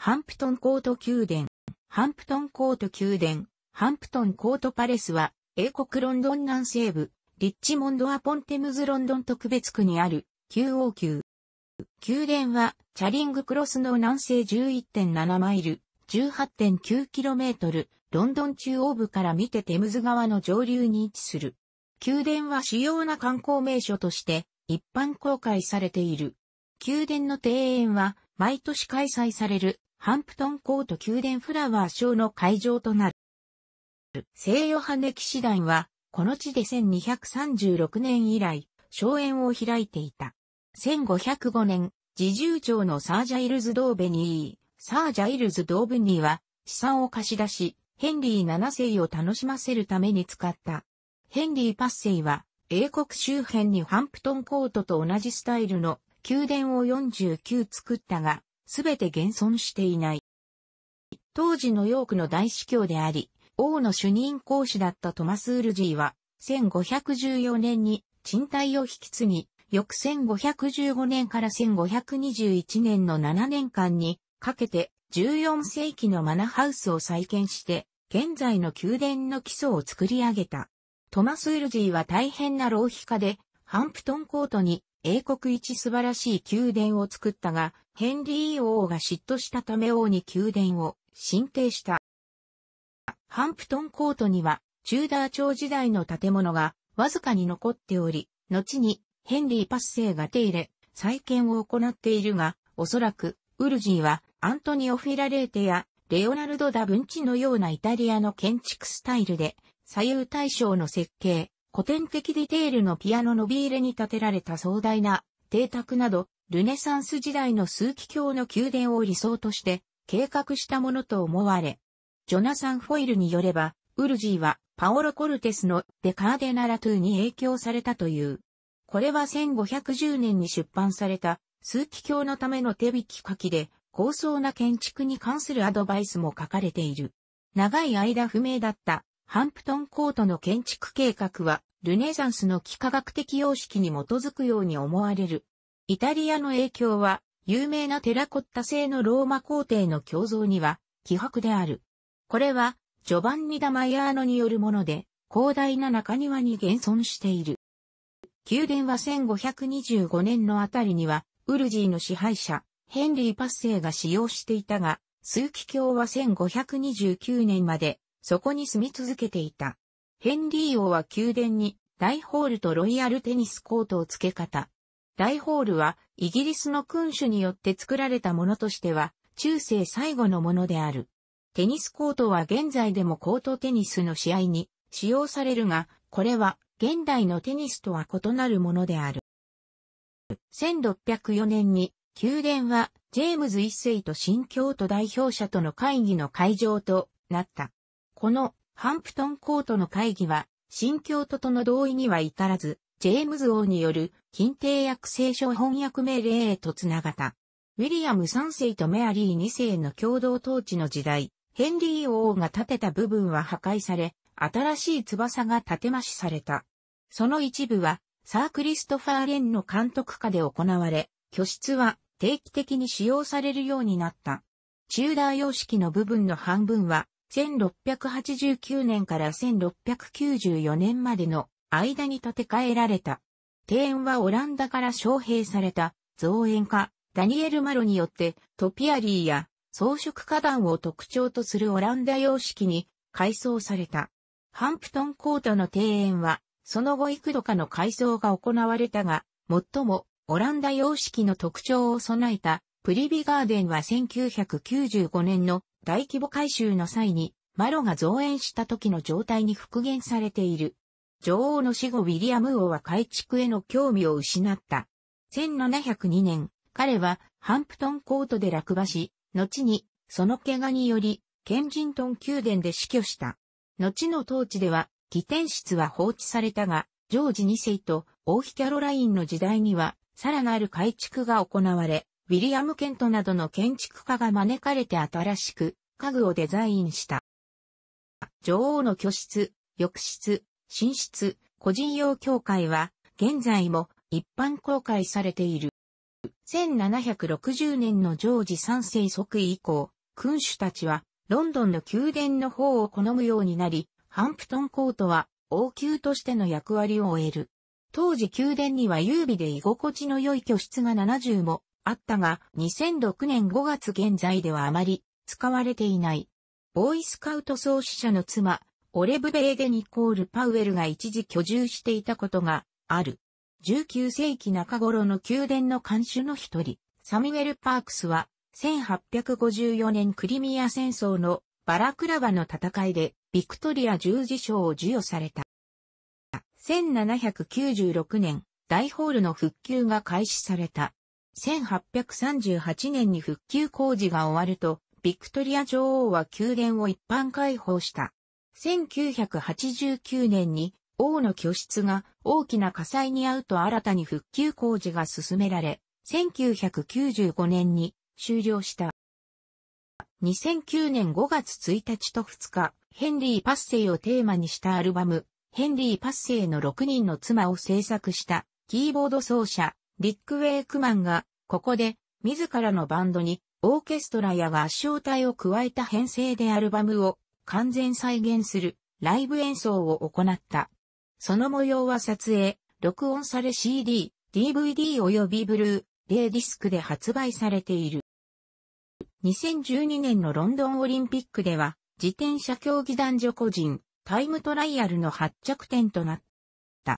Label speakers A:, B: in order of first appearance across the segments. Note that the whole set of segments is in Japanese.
A: ハンプトンコート宮殿、ハンプトンコート宮殿、ハンプトンコートパレスは、英国ロンドン南西部、リッチモンドアポンテムズロンドン特別区にある、旧王宮。宮殿は、チャリングクロスの南西11.7マイル、1 8 9トル、ロンドン中央部から見てテムズ川の上流に位置する。宮殿は主要な観光名所として、一般公開されている。宮殿の庭園は、毎年開催されるハンプトンコート宮殿フラワーショーの会場となる。聖ヨハネ騎士団は、この地で1236年以来、荘園を開いていた。1505年、自重長のサージャイルズ・ドーベニー、サージャイルズ・ドーブニーは、資産を貸し出し、ヘンリー七世を楽しませるために使った。ヘンリーセ世は、英国周辺にハンプトンコートと同じスタイルの宮殿を49作ったが、すべて現存していない。当時のヨークの大司教であり、王の主任講師だったトマス・ウルジーは、1514年に賃貸を引き継ぎ、翌1515年から1521年の7年間にかけて14世紀のマナハウスを再建して、現在の宮殿の基礎を作り上げた。トマス・ウルジーは大変な浪費家で、ハンプトンコートに英国一素晴らしい宮殿を作ったが、ヘンリー王が嫉妬したため王に宮殿を進呈した。ハンプトンコートには、チューダー朝時代の建物がわずかに残っており、後にヘンリーパッセイが手入れ、再建を行っているが、おそらくウルジーはアントニオ・フィラレーテやレオナルド・ダ・ヴィンチのようなイタリアの建築スタイルで、左右対称の設計、古典的ディテールのピアノのビーれに建てられた壮大な邸宅など、ルネサンス時代の数奇教の宮殿を理想として計画したものと思われ、ジョナサン・フォイルによれば、ウルジーはパオロ・コルテスのデカーデナラトゥに影響されたという。これは1510年に出版された、数奇教のための手引き書きで、高層な建築に関するアドバイスも書かれている。長い間不明だったハンプトンコートの建築計画は、ルネザンスの幾何学的様式に基づくように思われる。イタリアの影響は、有名なテラコッタ製のローマ皇帝の胸像には、気迫である。これは、ジョバンニ・ダ・マイアーノによるもので、広大な中庭に現存している。宮殿は1525年のあたりには、ウルジーの支配者、ヘンリー・パッセイが使用していたが、数奇卿は1529年までそこに住み続けていた。ヘンリー王は宮殿に大ホールとロイヤルテニスコートを付け方。大ホールはイギリスの君主によって作られたものとしては中世最後のものである。テニスコートは現在でもコートテニスの試合に使用されるが、これは現代のテニスとは異なるものである。1604年に宮殿はジェームズ一世と新京都代表者との会議の会場となった。このハンプトンコートの会議は、新教徒との同意には至らず、ジェームズ王による、禁定約聖書翻訳命令へと繋がった。ウィリアム3世とメアリー2世の共同統治の時代、ヘンリー王が建てた部分は破壊され、新しい翼が建て増しされた。その一部は、サー・クリストファー・レンの監督下で行われ、居室は定期的に使用されるようになった。チューダー様式の部分の半分は1689年から1694年までの間に建て替えられた。庭園はオランダから招聘された造園家ダニエル・マロによってトピアリーや装飾花壇を特徴とするオランダ様式に改装された。ハンプトンコートの庭園はその後幾度かの改装が行われたが、最もオランダ様式の特徴を備えたプリビガーデンは1995年の大規模改修の際に、マロが増援した時の状態に復元されている。女王の死後ウィリアム王は改築への興味を失った。1702年、彼はハンプトンコートで落馬し、後にその怪我によりケンジントン宮殿で死去した。後の統治では、起点室は放置されたが、ジョージ2世と王妃キャロラインの時代には、さらなる改築が行われ、ウィリアム・ケントなどの建築家が招かれて新しく家具をデザインした。女王の居室、浴室、寝室、個人用教会は現在も一般公開されている。1760年のジョージ3世即位以降、君主たちはロンドンの宮殿の方を好むようになり、ハンプトンコートは王宮としての役割を終える。当時宮殿には優美で居心地の良い居室が70もあったが、2006年5月現在ではあまり使われていない。ボーイスカウト創始者の妻、オレブ・ベーデ・ニコール・パウエルが一時居住していたことがある。19世紀中頃の宮殿の監守の一人、サミュエル・パークスは、1854年クリミア戦争のバラクラバの戦いで、ビクトリア十字章を授与された。1796年、大ホールの復旧が開始された。1838年に復旧工事が終わると、ビクトリア女王は宮殿を一般開放した。1989年に王の居室が大きな火災に遭うと新たに復旧工事が進められ、1995年に終了した。2009年5月1日と2日、ヘンリー・パッセイをテーマにしたアルバム、ヘンリー・パッセイの6人の妻を制作した、キーボード奏者、リック・ウェイクマンが、ここで、自らのバンドに、オーケストラや合唱隊を加えた編成でアルバムを完全再現するライブ演奏を行った。その模様は撮影、録音され CD、DVD 及びブルー、レイディスクで発売されている。2012年のロンドンオリンピックでは、自転車競技男女個人、タイムトライアルの発着点となった。。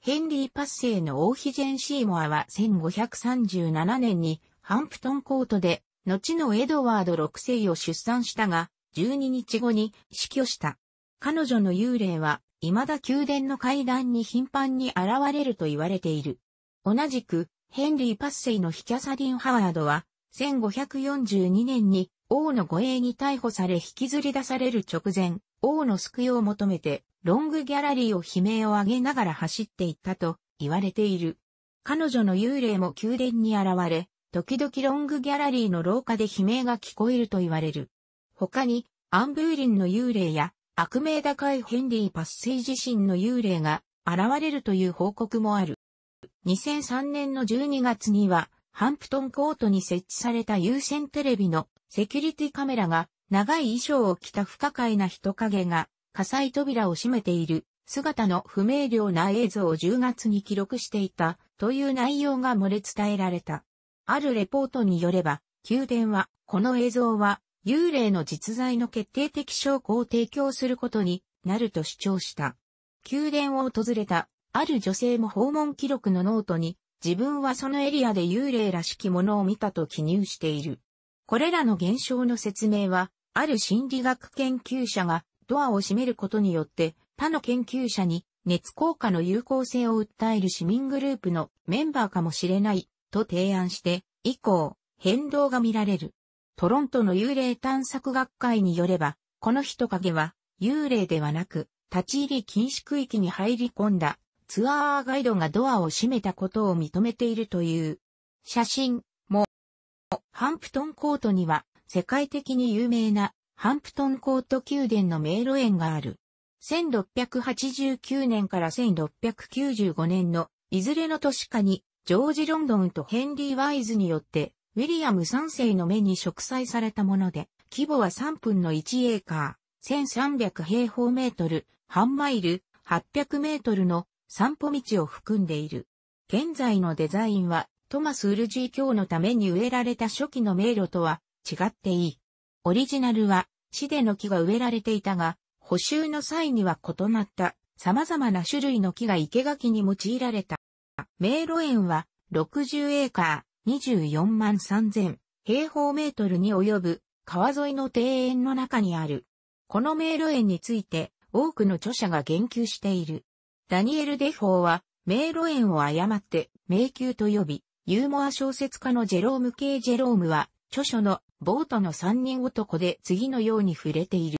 A: ヘンリー・パッセイの王妃ジェン・シーモアは1537年にハンプトンコートで、後のエドワード6世を出産したが、12日後に死去した。彼女の幽霊は、未だ宮殿の階段に頻繁に現れると言われている。同じく、ヘンリー・パッセイのヒキャサリン・ハワードは、1542年に王の護衛に逮捕され引きずり出される直前、王の救いを求めてロングギャラリーを悲鳴を上げながら走っていったと言われている。彼女の幽霊も宮殿に現れ、時々ロングギャラリーの廊下で悲鳴が聞こえると言われる。他に、アンブーリンの幽霊や、悪名高いヘンリー・パッセイ自身の幽霊が現れるという報告もある。2003年の12月には、ハンプトンコートに設置された有線テレビのセキュリティカメラが長い衣装を着た不可解な人影が火災扉を閉めている姿の不明瞭な映像を10月に記録していたという内容が漏れ伝えられた。あるレポートによれば、宮殿は、この映像は、幽霊の実在の決定的証拠を提供することになると主張した。宮殿を訪れた、ある女性も訪問記録のノートに、自分はそのエリアで幽霊らしきものを見たと記入している。これらの現象の説明は、ある心理学研究者がドアを閉めることによって、他の研究者に熱効果の有効性を訴える市民グループのメンバーかもしれないと提案して、以降、変動が見られる。トロントの幽霊探索学会によれば、この人影は幽霊ではなく、立ち入り禁止区域に入り込んだツアーガイドがドアを閉めたことを認めているという。写真も、ハンプトンコートには世界的に有名なハンプトンコート宮殿の迷路園がある。1689年から1695年のいずれの年かにジョージ・ロンドンとヘンリー・ワイズによってウィリアム3世の目に植栽されたもので規模は3分の1エーカー1300平方メートル半マイル800メートルの散歩道を含んでいる。現在のデザインはトマス・ウルジー教のために植えられた初期の迷路とは違っていい。オリジナルは市での木が植えられていたが、補修の際には異なった様々な種類の木が生垣に用いられた。迷路園は60エーカー24万3000平方メートルに及ぶ川沿いの庭園の中にある。この迷路園について多くの著者が言及している。ダニエル・デフォーは迷路園を誤って迷宮と呼び、ユーモア小説家のジェローム・ケジェロームは著書のボートの三人男で次のように触れている。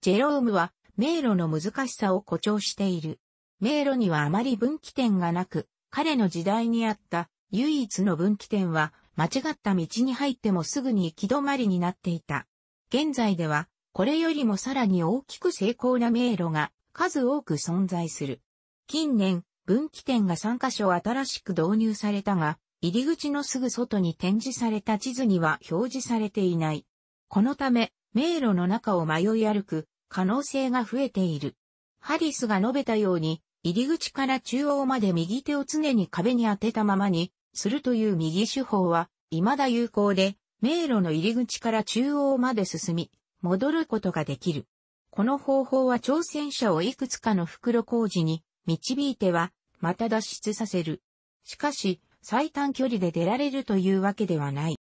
A: ジェロームは迷路の難しさを誇張している。迷路にはあまり分岐点がなく、彼の時代にあった唯一の分岐点は間違った道に入ってもすぐに行き止まりになっていた。現在ではこれよりもさらに大きく成功な迷路が数多く存在する。近年、分岐点が3カ所新しく導入されたが、入り口のすぐ外に展示された地図には表示されていない。このため、迷路の中を迷い歩く可能性が増えている。ハリスが述べたように、入り口から中央まで右手を常に壁に当てたままにするという右手法は、未だ有効で、迷路の入り口から中央まで進み、戻ることができる。この方法は挑戦者をいくつかの袋工事に導いては、また脱出させる。しかし、最短距離で出られるというわけではない。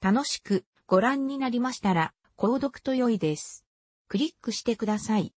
A: 楽しくご覧になりましたら、購読と良いです。クリックしてください。